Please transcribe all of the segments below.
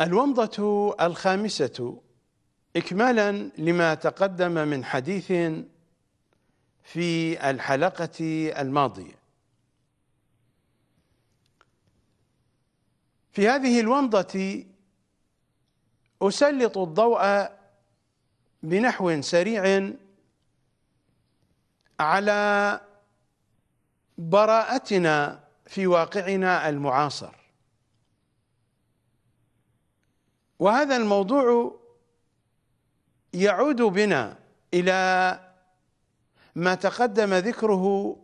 الومضة الخامسة إكمالا لما تقدم من حديث في الحلقة الماضية في هذه الومضة أسلط الضوء بنحو سريع على براءتنا في واقعنا المعاصر وهذا الموضوع يعود بنا الى ما تقدم ذكره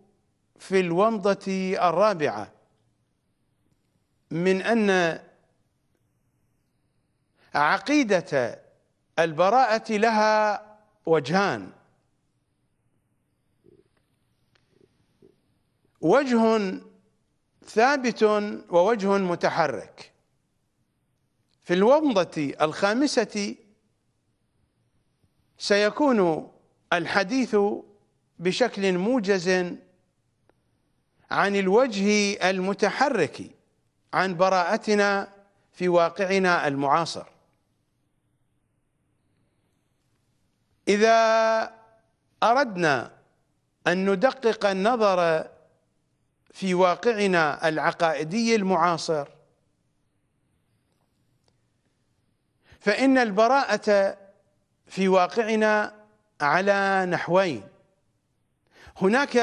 في الومضه الرابعه من ان عقيده البراءه لها وجهان وجه ثابت ووجه متحرك في الومضة الخامسة سيكون الحديث بشكل موجز عن الوجه المتحرك عن براءتنا في واقعنا المعاصر إذا أردنا أن ندقق النظر في واقعنا العقائدي المعاصر فإن البراءة في واقعنا على نحوين هناك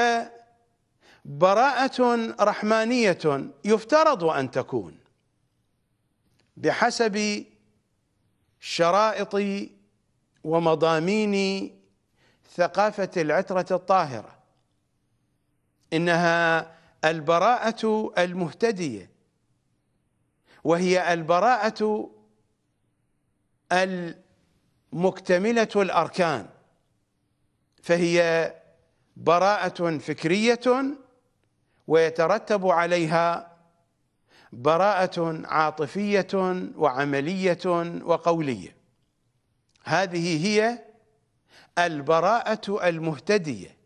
براءة رحمانية يفترض أن تكون بحسب شرائط ومضامين ثقافة العترة الطاهرة إنها البراءة المهتدية وهي البراءة المكتملة الأركان فهي براءة فكرية ويترتب عليها براءة عاطفية وعملية وقولية هذه هي البراءة المهتدية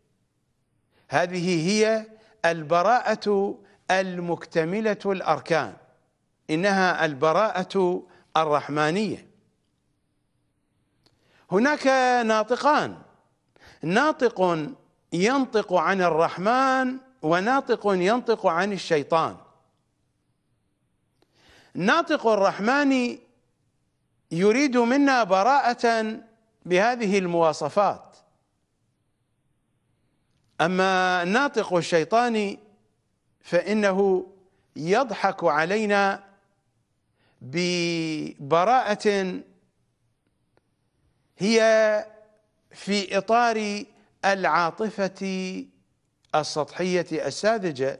هذه هي البراءة المكتملة الأركان إنها البراءة الرحمانية هناك ناطقان ناطق ينطق عن الرحمن وناطق ينطق عن الشيطان ناطق الرحمن يريد منا براءة بهذه المواصفات أما ناطق الشيطان فإنه يضحك علينا ببراءة هي في إطار العاطفة السطحية الساذجة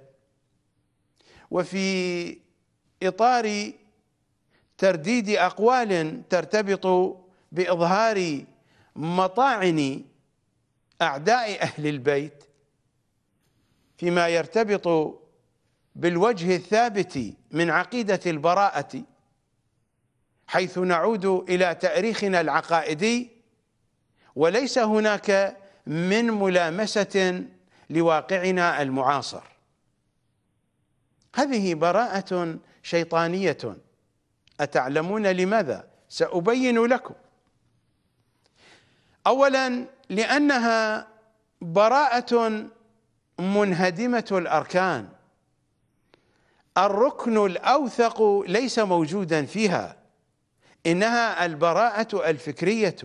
وفي إطار ترديد أقوال ترتبط بإظهار مطاعن أعداء أهل البيت فيما يرتبط بالوجه الثابت من عقيدة البراءة حيث نعود إلى تاريخنا العقائدي وليس هناك من ملامسة لواقعنا المعاصر هذه براءة شيطانية أتعلمون لماذا؟ سأبين لكم أولا لأنها براءة منهدمة الأركان الركن الأوثق ليس موجودا فيها إنها البراءة الفكرية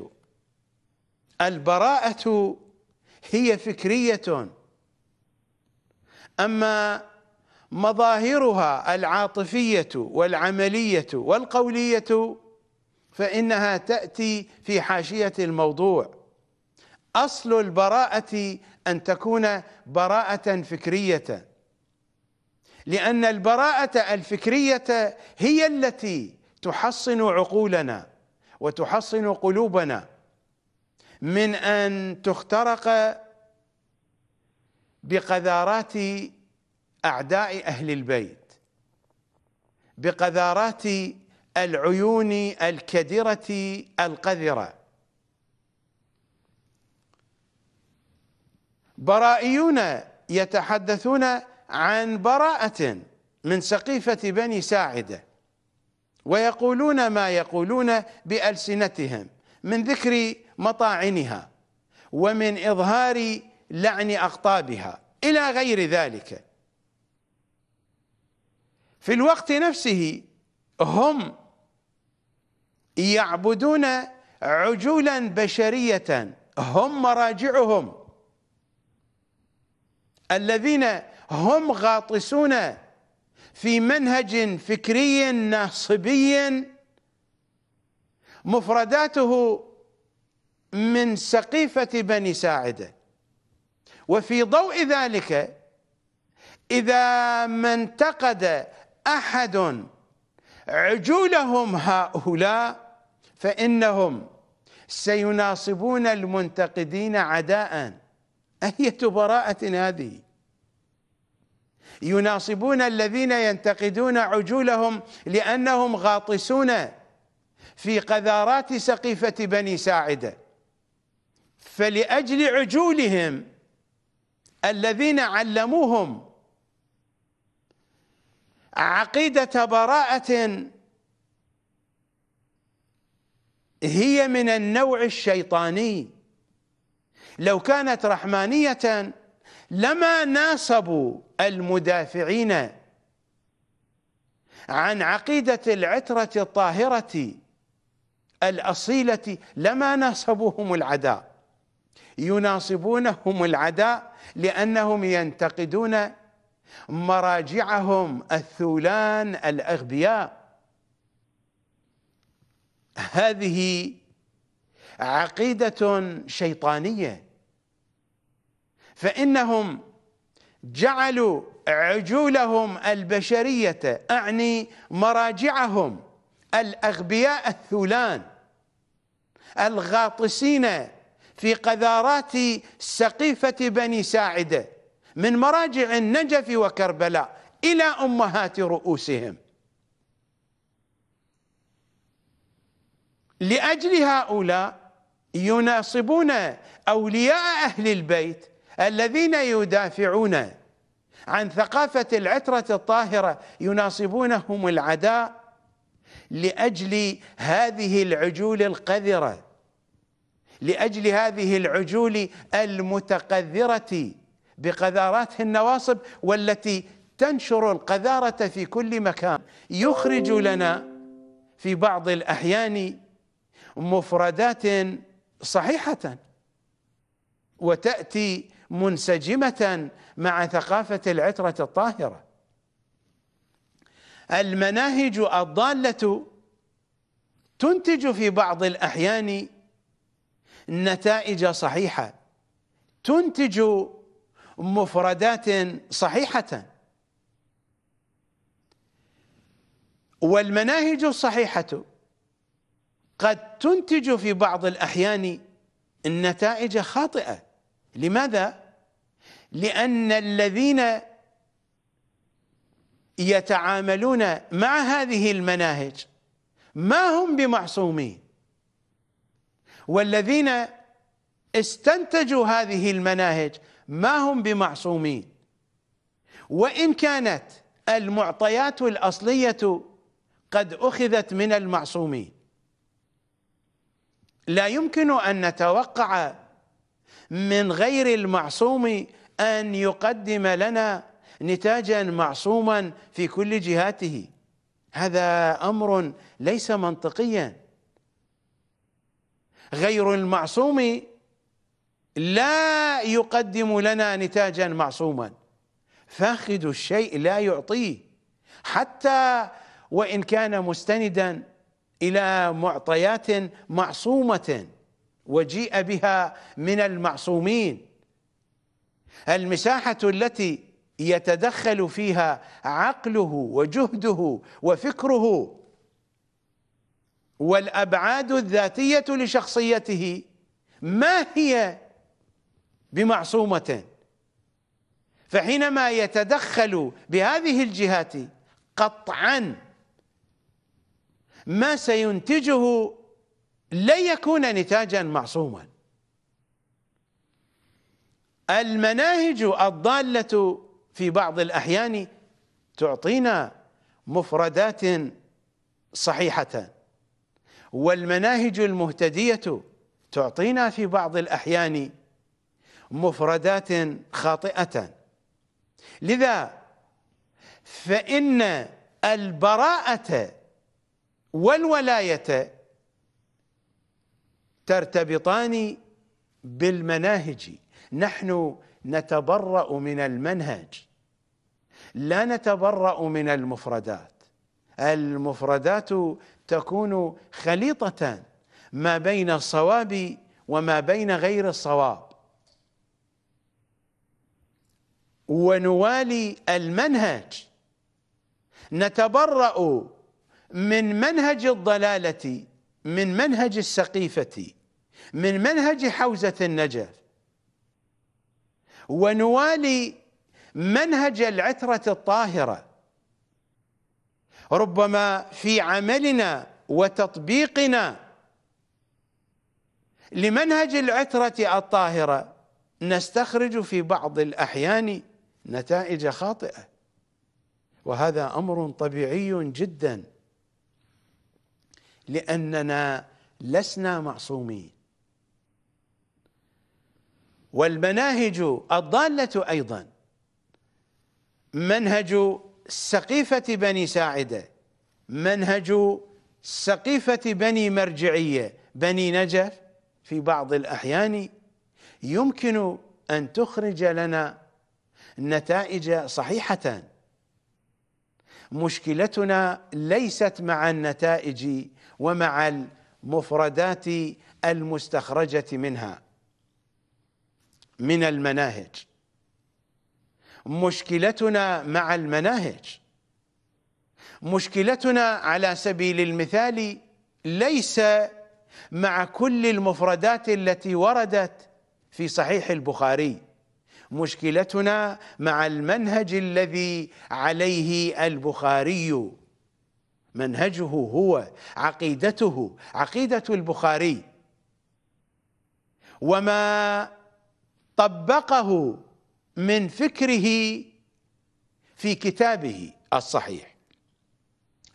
البراءة هي فكرية أما مظاهرها العاطفية والعملية والقولية فإنها تأتي في حاشية الموضوع أصل البراءة أن تكون براءة فكرية لأن البراءة الفكرية هي التي تحصن عقولنا وتحصن قلوبنا من ان تخترق بقذارات اعداء اهل البيت بقذارات العيون الكدره القذره برائيون يتحدثون عن براءه من سقيفه بني ساعده ويقولون ما يقولون بألسنتهم من ذكر مطاعنها ومن إظهار لعن أقطابها إلى غير ذلك في الوقت نفسه هم يعبدون عجولا بشرية هم مراجعهم الذين هم غاطسون في منهج فكري ناصبي مفرداته من سقيفة بني ساعدة وفي ضوء ذلك إذا ما انتقد أحد عجولهم هؤلاء فإنهم سيناصبون المنتقدين عداء أية براءة هذه يناصبون الذين ينتقدون عجولهم لأنهم غاطسون في قذارات سقيفة بني ساعدة فلأجل عجولهم الذين علموهم عقيدة براءة هي من النوع الشيطاني لو كانت رحمانية لما ناصبوا المدافعين عن عقيدة العترة الطاهرة الأصيلة لما ناصبوهم العداء يناصبونهم العداء لأنهم ينتقدون مراجعهم الثولان الأغبياء هذه عقيدة شيطانية فإنهم جعلوا عجولهم البشرية أعني مراجعهم الأغبياء الثولان الغاطسين في قذارات سقيفة بني ساعدة من مراجع النجف وكربلاء إلى أمهات رؤوسهم لأجل هؤلاء يناصبون أولياء أهل البيت الذين يدافعون عن ثقافة العترة الطاهرة يناصبونهم العداء لأجل هذه العجول القذرة لأجل هذه العجول المتقذرة بقذارات النواصب والتي تنشر القذارة في كل مكان يخرج لنا في بعض الأحيان مفردات صحيحة وتأتي منسجمة مع ثقافة العترة الطاهرة المناهج الضالة تنتج في بعض الأحيان نتائج صحيحة تنتج مفردات صحيحة والمناهج الصحيحة قد تنتج في بعض الأحيان النتائج خاطئة لماذا؟ لأن الذين يتعاملون مع هذه المناهج ما هم بمعصومين والذين استنتجوا هذه المناهج ما هم بمعصومين وإن كانت المعطيات الأصلية قد أخذت من المعصومين لا يمكن أن نتوقع من غير المعصوم أن يقدم لنا نتاجا معصوما في كل جهاته هذا أمر ليس منطقيا غير المعصوم لا يقدم لنا نتاجا معصوما فاخد الشيء لا يعطيه حتى وإن كان مستندا إلى معطيات معصومة وجيء بها من المعصومين المساحة التي يتدخل فيها عقله وجهده وفكره والأبعاد الذاتية لشخصيته ما هي بمعصومة فحينما يتدخل بهذه الجهات قطعا ما سينتجه لن يكون نتاجا معصوما المناهج الضالة في بعض الأحيان تعطينا مفردات صحيحة والمناهج المهتدية تعطينا في بعض الأحيان مفردات خاطئة لذا فإن البراءة والولاية ترتبطان بالمناهج نحن نتبرأ من المنهج لا نتبرأ من المفردات المفردات تكون خليطة ما بين الصواب وما بين غير الصواب ونوالي المنهج نتبرأ من منهج الضلالة من منهج السقيفة من منهج حوزة النجف ونوالي منهج العترة الطاهرة ربما في عملنا وتطبيقنا لمنهج العترة الطاهرة نستخرج في بعض الأحيان نتائج خاطئة وهذا أمر طبيعي جدا لأننا لسنا معصومين والمناهج الضالة أيضا منهج سقيفة بني ساعدة منهج سقيفة بني مرجعية بني نجف في بعض الأحيان يمكن أن تخرج لنا نتائج صحيحة مشكلتنا ليست مع النتائج ومع المفردات المستخرجة منها من المناهج مشكلتنا مع المناهج مشكلتنا على سبيل المثال ليس مع كل المفردات التي وردت في صحيح البخاري مشكلتنا مع المنهج الذي عليه البخاري منهجه هو عقيدته عقيده البخاري وما طبقه من فكره في كتابه الصحيح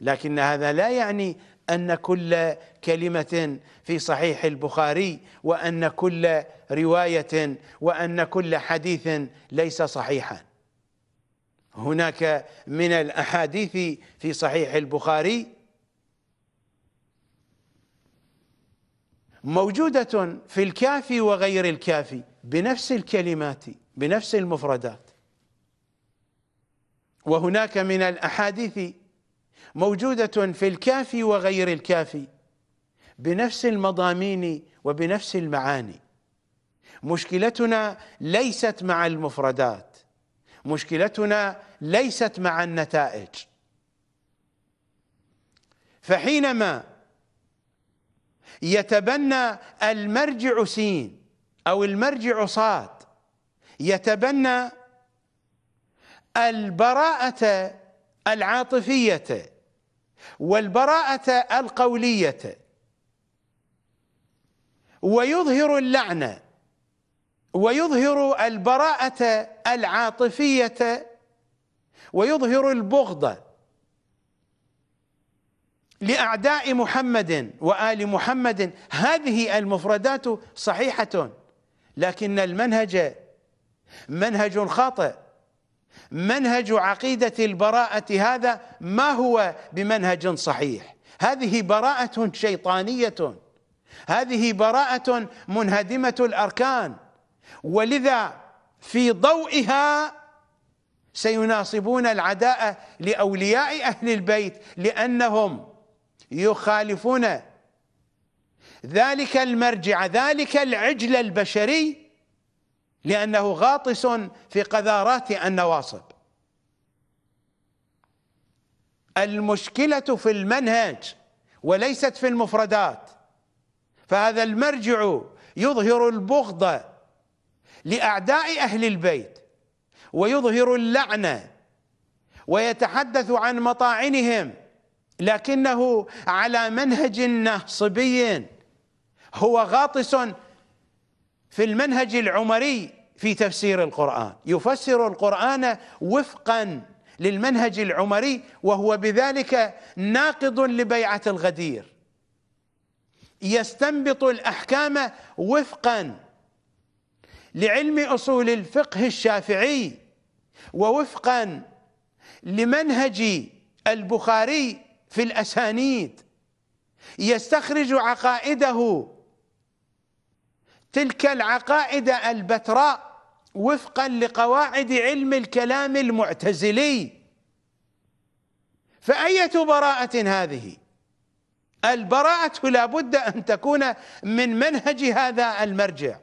لكن هذا لا يعني أن كل كلمة في صحيح البخاري وأن كل رواية وأن كل حديث ليس صحيحا هناك من الأحاديث في صحيح البخاري موجودة في الكافي وغير الكافي بنفس الكلمات بنفس المفردات وهناك من الأحاديث موجودة في الكافي وغير الكافي بنفس المضامين وبنفس المعاني مشكلتنا ليست مع المفردات مشكلتنا ليست مع النتائج فحينما يتبنى المرجع سين أو المرجع صاد يتبنى البراءة العاطفية والبراءة القولية ويظهر اللعنة ويظهر البراءة العاطفية ويظهر البغض لأعداء محمد وآل محمد هذه المفردات صحيحة لكن المنهج منهج خاطئ منهج عقيدة البراءة هذا ما هو بمنهج صحيح هذه براءة شيطانية هذه براءة منهدمة الأركان ولذا في ضوئها سيناصبون العداء لأولياء أهل البيت لأنهم يخالفون ذلك المرجع ذلك العجل البشري لأنه غاطس في قذارات النواصب المشكلة في المنهج وليست في المفردات فهذا المرجع يظهر البغض لأعداء أهل البيت ويظهر اللعنة ويتحدث عن مطاعنهم لكنه على منهج نهصبي هو غاطس في المنهج العمري في تفسير القرآن يفسر القرآن وفقا للمنهج العمري وهو بذلك ناقض لبيعة الغدير يستنبط الأحكام وفقا لعلم أصول الفقه الشافعي ووفقا لمنهج البخاري في الأسانيد يستخرج عقائده تلك العقائد البتراء وفقا لقواعد علم الكلام المعتزلي فأية براءة هذه البراءة لابد أن تكون من منهج هذا المرجع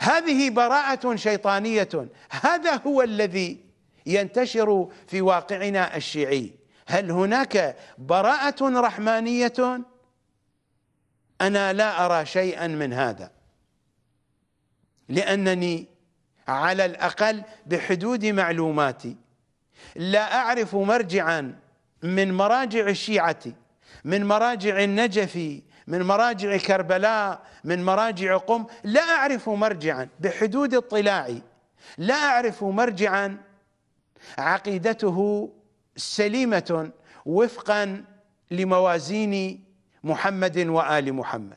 هذه براءة شيطانية هذا هو الذي ينتشر في واقعنا الشيعي هل هناك براءة رحمانية؟ أنا لا أرى شيئا من هذا لأنني على الأقل بحدود معلوماتي لا أعرف مرجعا من مراجع الشيعة من مراجع النجف من مراجع كربلاء من مراجع قم لا أعرف مرجعا بحدود اطلاعي لا أعرف مرجعا عقيدته سليمه وفقا لموازين محمد وال محمد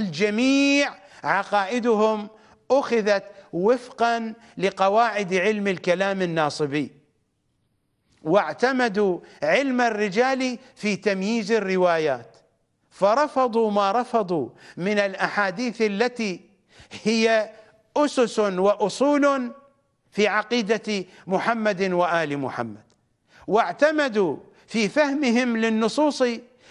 الجميع عقائدهم اخذت وفقا لقواعد علم الكلام الناصبي واعتمدوا علم الرجال في تمييز الروايات فرفضوا ما رفضوا من الاحاديث التي هي اسس واصول في عقيدة محمد وآل محمد واعتمدوا في فهمهم للنصوص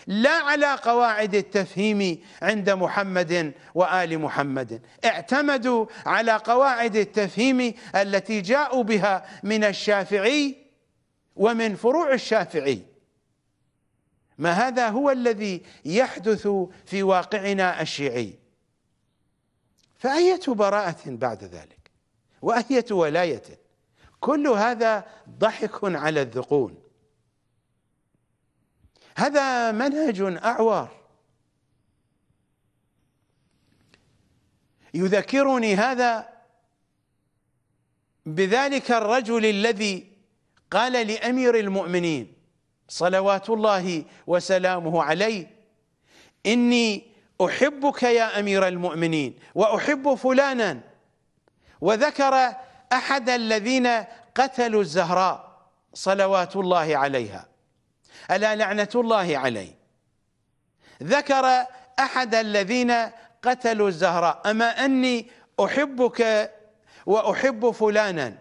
لا على قواعد التفهيم عند محمد وآل محمد اعتمدوا على قواعد التفهيم التي جاءوا بها من الشافعي ومن فروع الشافعي ما هذا هو الذي يحدث في واقعنا الشيعي فأية براءة بعد ذلك وأهية ولاية كل هذا ضحك على الذقون هذا منهج أعور يذكرني هذا بذلك الرجل الذي قال لأمير المؤمنين صلوات الله وسلامه عليه إني أحبك يا أمير المؤمنين وأحب فلانا وذكر أحد الذين قتلوا الزهراء صلوات الله عليها ألا لعنة الله عليه ذكر أحد الذين قتلوا الزهراء أما أني أحبك وأحب فلانا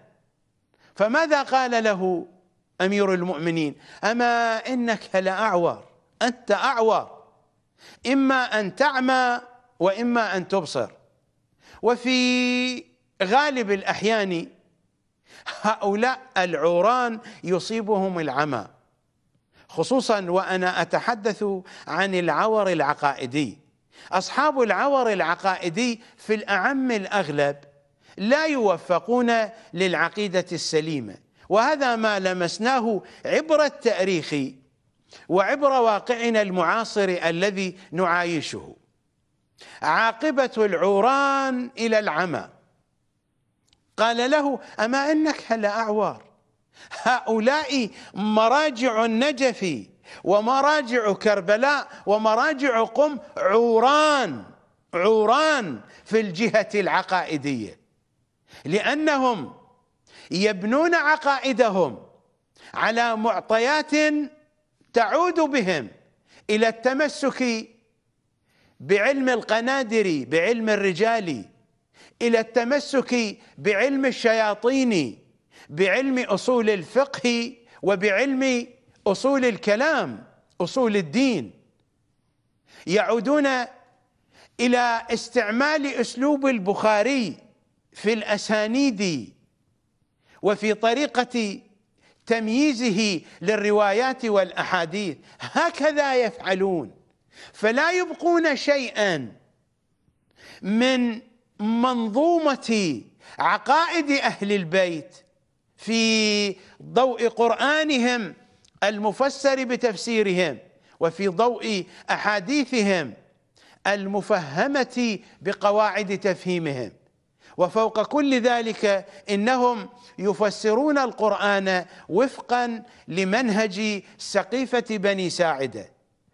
فماذا قال له أمير المؤمنين أما إنك لأعور أنت أعور إما أن تعمى وإما أن تبصر وفي غالب الأحيان هؤلاء العوران يصيبهم العمى خصوصا وأنا أتحدث عن العور العقائدي أصحاب العور العقائدي في الأعم الأغلب لا يوفقون للعقيدة السليمة وهذا ما لمسناه عبر التاريخ وعبر واقعنا المعاصر الذي نعايشه عاقبة العوران إلى العمى قال له أما إنك لأعوار هؤلاء مراجع النجف ومراجع كربلاء ومراجع قم عوران عوران في الجهة العقائدية لأنهم يبنون عقائدهم على معطيات تعود بهم إلى التمسك بعلم القنادر بعلم الرجال إلى التمسك بعلم الشياطين بعلم أصول الفقه وبعلم أصول الكلام أصول الدين يعودون إلى استعمال أسلوب البخاري في الأسانيد وفي طريقة تمييزه للروايات والأحاديث هكذا يفعلون فلا يبقون شيئا من منظومة عقائد أهل البيت في ضوء قرآنهم المفسر بتفسيرهم وفي ضوء أحاديثهم المفهمة بقواعد تفهيمهم وفوق كل ذلك انهم يفسرون القران وفقا لمنهج سقيفه بني ساعده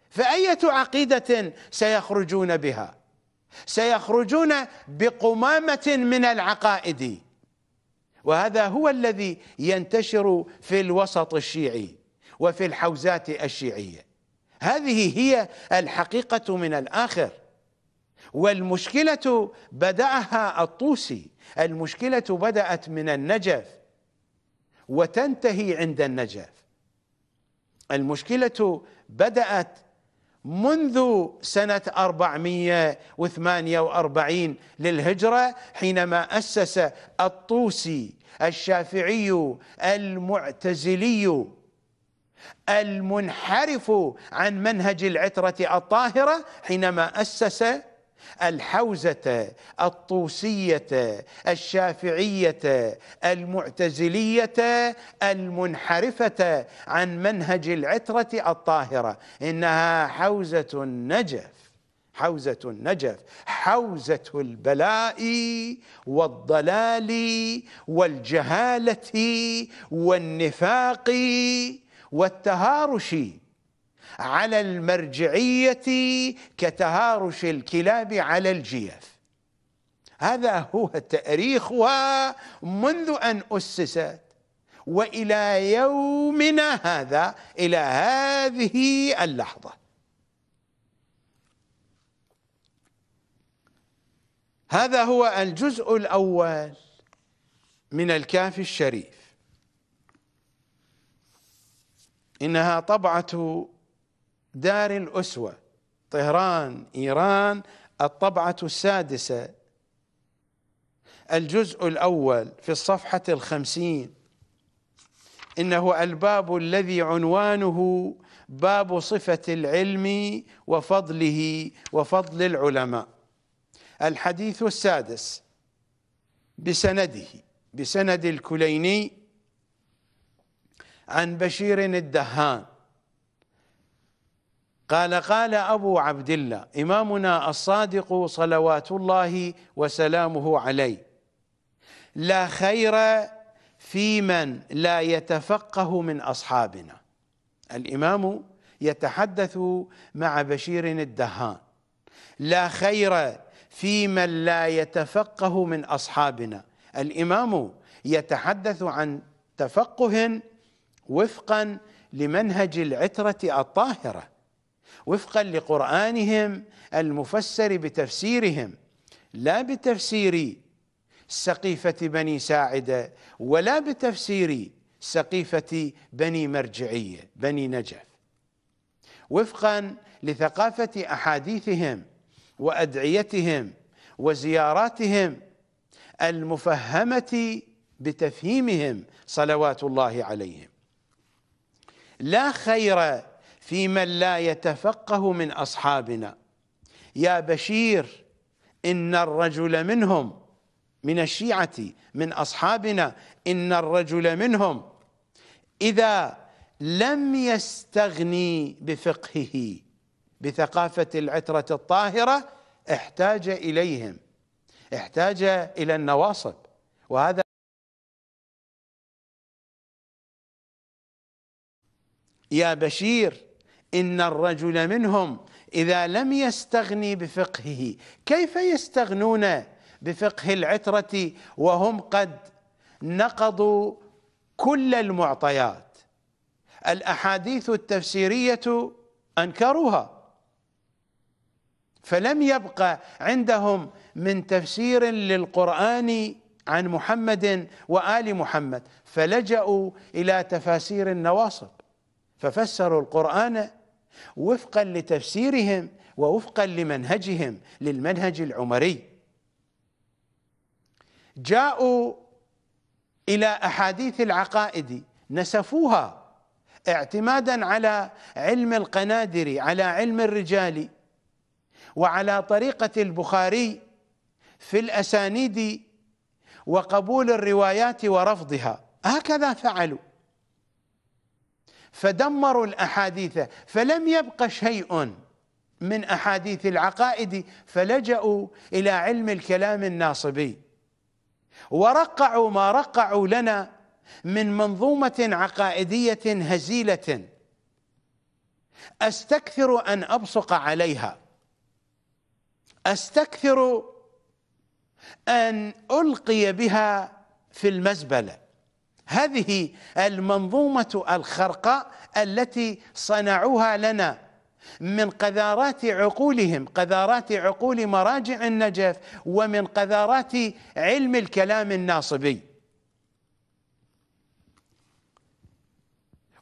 فايه عقيده سيخرجون بها سيخرجون بقمامه من العقائد وهذا هو الذي ينتشر في الوسط الشيعي وفي الحوزات الشيعيه هذه هي الحقيقه من الاخر والمشكله بداها الطوسي المشكله بدات من النجف وتنتهي عند النجف المشكله بدات منذ سنة 448 للهجرة حينما أسس الطوسي الشافعي المعتزلي المنحرف عن منهج العترة الطاهرة حينما أسس الحوزة الطوسية الشافعية المعتزلية المنحرفة عن منهج العترة الطاهرة إنها حوزة النجف حوزة النجف حوزة البلاء والضلال والجهالة والنفاق والتهارش على المرجعية كتهارش الكلاب على الجيف هذا هو تاريخها منذ أن أسست وإلى يومنا هذا إلى هذه اللحظة هذا هو الجزء الأول من الكاف الشريف إنها طبعة دار الأسوة طهران إيران الطبعة السادسة الجزء الأول في الصفحة الخمسين إنه الباب الذي عنوانه باب صفة العلم وفضله وفضل العلماء الحديث السادس بسنده بسند الكليني عن بشير الدهان قال قال أبو عبد الله إمامنا الصادق صلوات الله وسلامه عليه لا خير في من لا يتفقه من أصحابنا الإمام يتحدث مع بشير الدهان لا خير في من لا يتفقه من أصحابنا الإمام يتحدث عن تفقه وفقا لمنهج العترة الطاهره وفقا لقرانهم المفسر بتفسيرهم لا بتفسير سقيفه بني ساعده ولا بتفسير سقيفه بني مرجعيه بني نجف وفقا لثقافه احاديثهم وادعيتهم وزياراتهم المفهمه بتفهيمهم صلوات الله عليهم لا خير في من لا يتفقه من أصحابنا يا بشير إن الرجل منهم من الشيعة من أصحابنا إن الرجل منهم إذا لم يستغني بفقهه بثقافة العترة الطاهرة احتاج إليهم احتاج إلى النواصب وهذا يا بشير إن الرجل منهم إذا لم يستغني بفقهه كيف يستغنون بفقه العترة وهم قد نقضوا كل المعطيات الأحاديث التفسيرية أنكروها فلم يبقى عندهم من تفسير للقرآن عن محمد وآل محمد فلجأوا إلى تفاسير النواصب ففسروا القرآن وفقا لتفسيرهم ووفقا لمنهجهم للمنهج العمري جاءوا إلى أحاديث العقائد نسفوها اعتمادا على علم القنادر على علم الرجال وعلى طريقة البخاري في الأسانيد وقبول الروايات ورفضها هكذا فعلوا فدمروا الأحاديث فلم يبق شيء من أحاديث العقائد فلجأوا إلى علم الكلام الناصبي ورقعوا ما رقعوا لنا من منظومة عقائدية هزيلة أستكثر أن أبصق عليها أستكثر أن ألقي بها في المزبله هذه المنظومة الخرقاء التي صنعوها لنا من قذارات عقولهم قذارات عقول مراجع النجف ومن قذارات علم الكلام الناصبي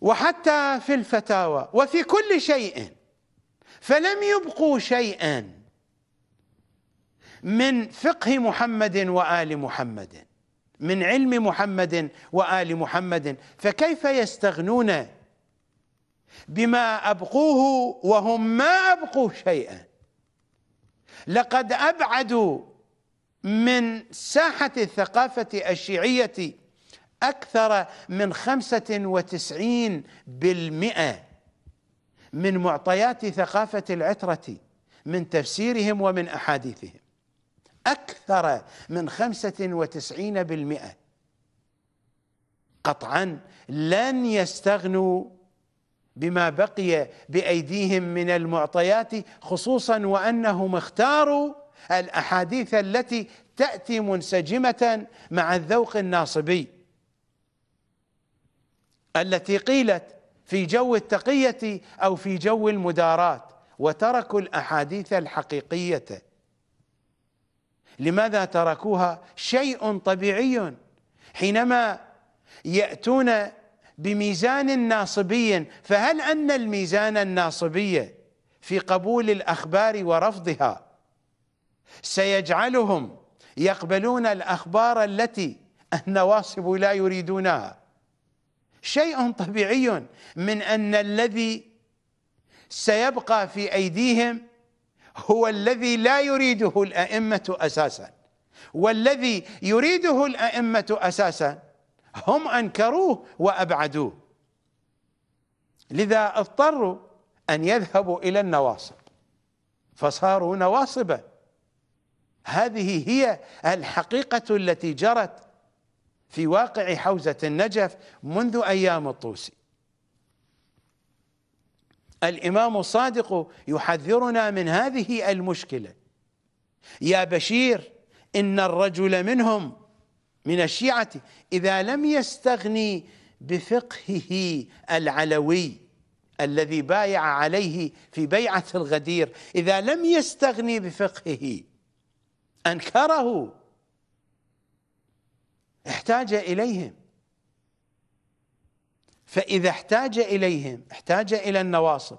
وحتى في الفتاوى وفي كل شيء فلم يبقوا شيئا من فقه محمد وآل محمد من علم محمد وآل محمد فكيف يستغنون بما أبقوه وهم ما أبقوا شيئا لقد أبعدوا من ساحة الثقافة الشيعية أكثر من خمسة وتسعين بالمئة من معطيات ثقافة العترة من تفسيرهم ومن أحاديثهم أكثر من 95% قطعا لن يستغنوا بما بقي بأيديهم من المعطيات خصوصا وأنهم اختاروا الأحاديث التي تأتي منسجمة مع الذوق الناصبي التي قيلت في جو التقية أو في جو المدارات وتركوا الأحاديث الحقيقية لماذا تركوها شيء طبيعي حينما يأتون بميزان ناصبي فهل أن الميزان الناصبي في قبول الأخبار ورفضها سيجعلهم يقبلون الأخبار التي النواصب لا يريدونها شيء طبيعي من أن الذي سيبقى في أيديهم هو الذي لا يريده الائمه اساسا والذي يريده الائمه اساسا هم انكروه وابعدوه لذا اضطروا ان يذهبوا الى النواصب فصاروا نواصبا هذه هي الحقيقه التي جرت في واقع حوزه النجف منذ ايام الطوسي الامام الصادق يحذرنا من هذه المشكله يا بشير ان الرجل منهم من الشيعه اذا لم يستغني بفقهه العلوي الذي بايع عليه في بيعه الغدير اذا لم يستغني بفقهه انكره احتاج اليهم فإذا احتاج إليهم احتاج إلى النواصب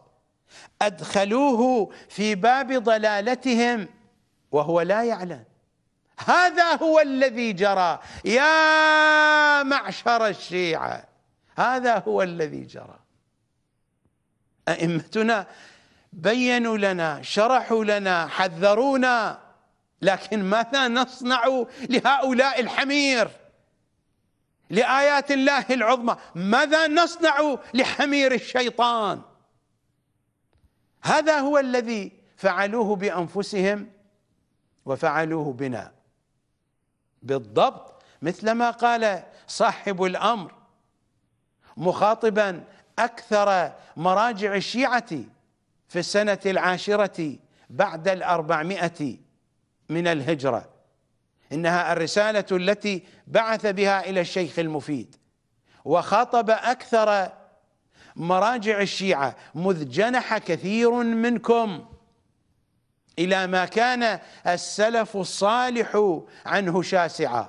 أدخلوه في باب ضلالتهم وهو لا يعلم هذا هو الذي جرى يا معشر الشيعة هذا هو الذي جرى أئمتنا بينوا لنا شرحوا لنا حذرونا لكن ماذا نصنع لهؤلاء الحمير لآيات الله العظمى ماذا نصنع لحمير الشيطان هذا هو الذي فعلوه بأنفسهم وفعلوه بنا بالضبط مثل ما قال صاحب الأمر مخاطبا أكثر مراجع الشيعة في السنة العاشرة بعد الأربعمائة من الهجرة انها الرساله التي بعث بها الى الشيخ المفيد وخاطب اكثر مراجع الشيعه مذ جنح كثير منكم الى ما كان السلف الصالح عنه شاسعا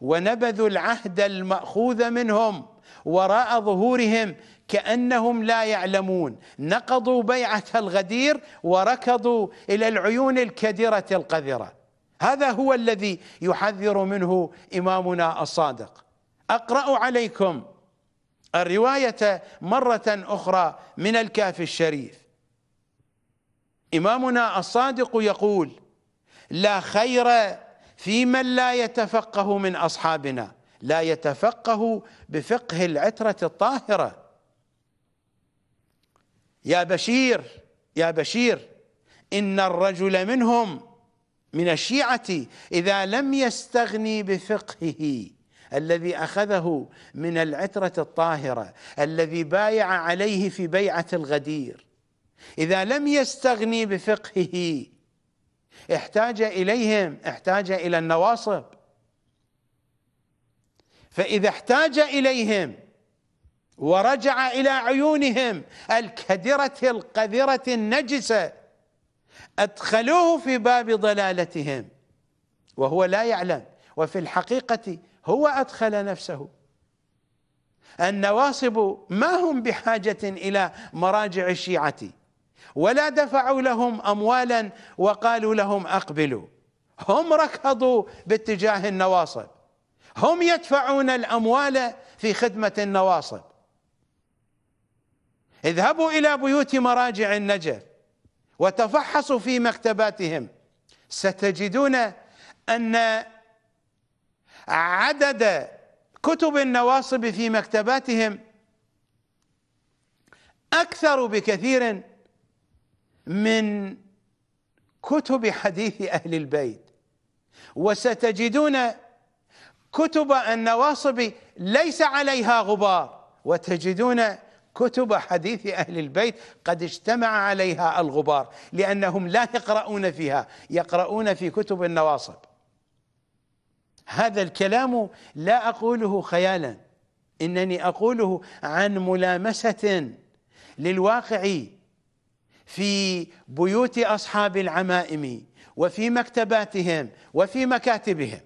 ونبذوا العهد الماخوذ منهم وراء ظهورهم كانهم لا يعلمون نقضوا بيعه الغدير وركضوا الى العيون الكدره القذره هذا هو الذي يحذر منه إمامنا الصادق أقرأ عليكم الرواية مرة أخرى من الكافي الشريف إمامنا الصادق يقول لا خير في من لا يتفقه من أصحابنا لا يتفقه بفقه العترة الطاهرة يا بشير يا بشير إن الرجل منهم من الشيعة إذا لم يستغني بفقهه الذي أخذه من العترة الطاهرة الذي بايع عليه في بيعة الغدير إذا لم يستغني بفقهه احتاج إليهم احتاج إلى النواصب فإذا احتاج إليهم ورجع إلى عيونهم الكدرة القذرة النجسة أدخلوه في باب ضلالتهم وهو لا يعلم وفي الحقيقة هو أدخل نفسه النواصب ما هم بحاجة إلى مراجع الشيعة ولا دفعوا لهم أموالا وقالوا لهم أقبلوا هم ركضوا باتجاه النواصب هم يدفعون الأموال في خدمة النواصب اذهبوا إلى بيوت مراجع النجف وتفحصوا في مكتباتهم ستجدون ان عدد كتب النواصب في مكتباتهم اكثر بكثير من كتب حديث اهل البيت وستجدون كتب النواصب ليس عليها غبار وتجدون كتب حديث أهل البيت قد اجتمع عليها الغبار لأنهم لا يقرؤون فيها يقرؤون في كتب النواصب هذا الكلام لا أقوله خيالا إنني أقوله عن ملامسة للواقع في بيوت أصحاب العمائم وفي مكتباتهم وفي مكاتبهم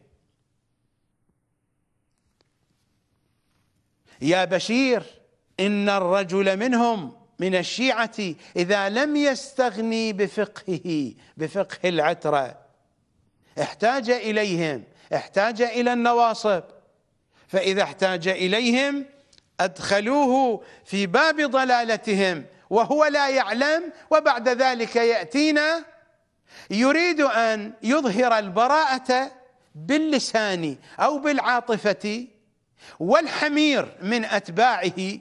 يا بشير إن الرجل منهم من الشيعة إذا لم يستغني بفقهه بفقه العترة احتاج إليهم احتاج إلى النواصب فإذا احتاج إليهم أدخلوه في باب ضلالتهم وهو لا يعلم وبعد ذلك يأتينا يريد أن يظهر البراءة باللسان أو بالعاطفة والحمير من أتباعه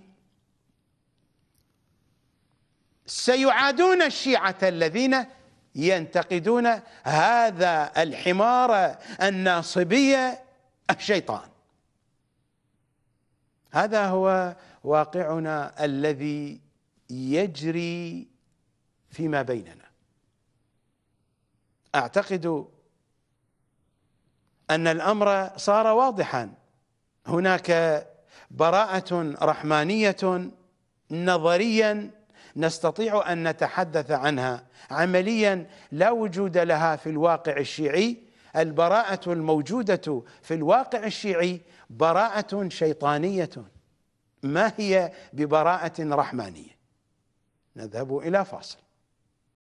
سيعادون الشيعة الذين ينتقدون هذا الحمار الناصبية الشيطان هذا هو واقعنا الذي يجري فيما بيننا اعتقد ان الامر صار واضحا هناك براءه رحمانيه نظريا نستطيع أن نتحدث عنها عمليا لا وجود لها في الواقع الشيعي البراءة الموجودة في الواقع الشيعي براءة شيطانية ما هي ببراءة رحمانية نذهب إلى فاصل